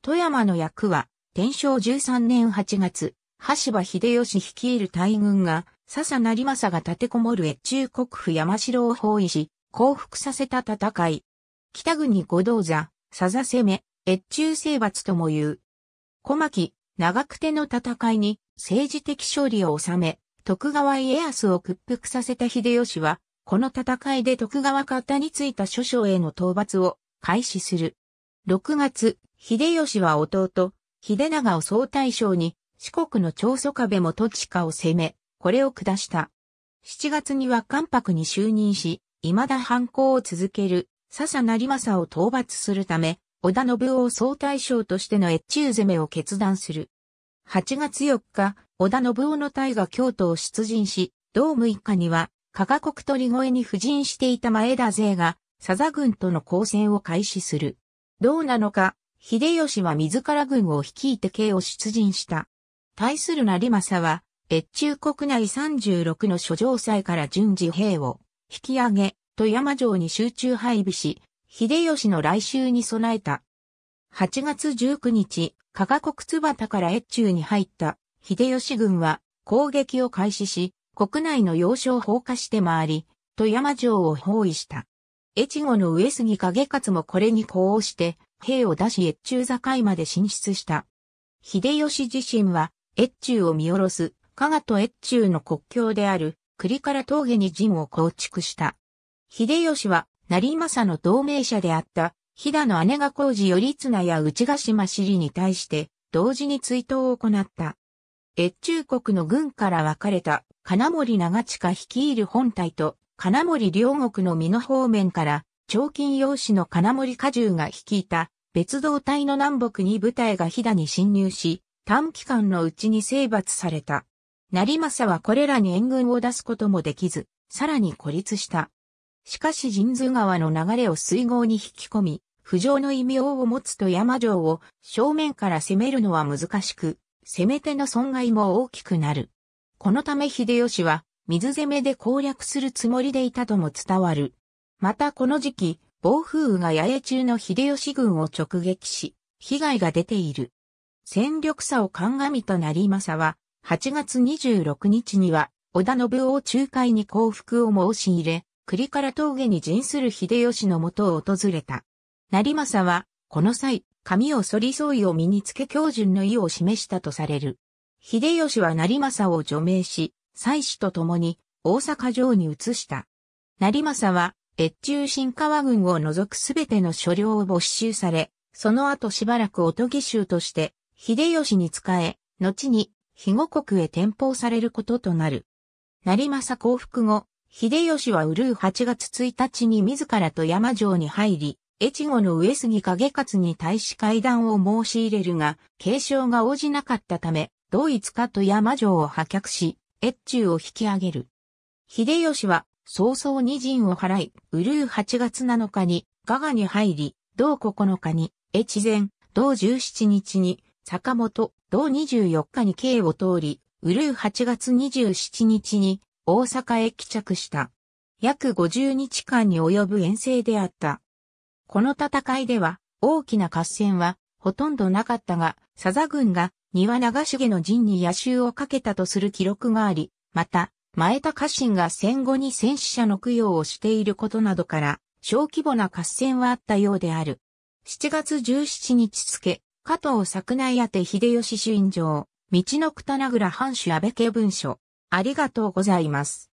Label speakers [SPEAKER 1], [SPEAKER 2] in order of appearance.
[SPEAKER 1] 富山の役は、天正13年8月、橋場秀吉率いる大軍が、笹成政が立てこもる越中国府山城を包囲し、降伏させた戦い。北国五道座、笹攻め、越中征伐とも言う。小牧、長久手の戦いに政治的勝利を収め、徳川家康を屈服させた秀吉は、この戦いで徳川方についた諸将への討伐を開始する。6月、秀吉は弟、秀長を総大将に、四国の長祖壁元親を攻め、これを下した。7月には関白に就任し、未だ反抗を続ける、笹成政を討伐するため、織田信夫を総大将としての越中攻めを決断する。8月4日、織田信夫の隊が京都を出陣し、同6日には、加賀国鳥越に布陣していた前田勢が、佐々軍との交戦を開始する。どうなのか、秀吉は自ら軍を率いて京を出陣した。対する成政は、越中国内36の諸城塞から順次兵を引き上げ、富山城に集中配備し、秀吉の来襲に備えた。8月19日、加賀国津端から越中に入った秀吉軍は攻撃を開始し、国内の要衝を放火して回り、富山城を包囲した。越後の上杉景勝もこれに呼応して、兵を出し越中境まで進出した。秀吉自身は、越中を見下ろす、加賀と越中の国境である、栗から峠に陣を構築した。秀吉は、成政の同盟者であった、飛騨の姉が工事頼綱や内ヶ島市里に対して、同時に追悼を行った。越中国の軍から分かれた、金森長近率いる本隊と、金森両国の美濃方面から、長金用紙の金森果汁が率いた別動隊の南北に部隊が飛騨に侵入し、短期間のうちに征伐された。成政はこれらに援軍を出すこともできず、さらに孤立した。しかし神通川の流れを水郷に引き込み、不条の異名を持つと山城を正面から攻めるのは難しく、攻め手の損害も大きくなる。このため秀吉は水攻めで攻略するつもりでいたとも伝わる。またこの時期、暴風雨が八重中の秀吉軍を直撃し、被害が出ている。戦力差を鑑みた成政は、8月26日には、織田信夫を仲介に降伏を申し入れ、栗から峠に陣する秀吉のもとを訪れた。成政は、この際、髪を反り添いを身につけ教順の意を示したとされる。秀吉は成政を除名し、妻子と共に大阪城に移した。成政は、越中新川軍を除くすべての所領を没収され、その後しばらくおとぎとして、秀吉に仕え、後に、肥後国へ転封されることとなる。成政降伏後、秀吉はうるう8月1日に自らと山城に入り、越後の上杉景勝に対し会談を申し入れるが、継承が応じなかったため、同一かと山城を破却し、越中を引き上げる。秀吉は早々に陣を払い、うるう8月7日にガ賀に入り、同9日に越前、同17日に坂本、同24日に京を通り、うるう8月27日に大阪へ帰着した。約50日間に及ぶ遠征であった。この戦いでは大きな合戦はほとんどなかったが、佐ザ軍が庭長重の陣に野襲をかけたとする記録があり、また、前田家臣が戦後に戦死者の供養をしていることなどから、小規模な合戦はあったようである。7月17日付、加藤作内宛秀吉主印上、道のくたなぐら藩主安倍家文書。ありがとうございます。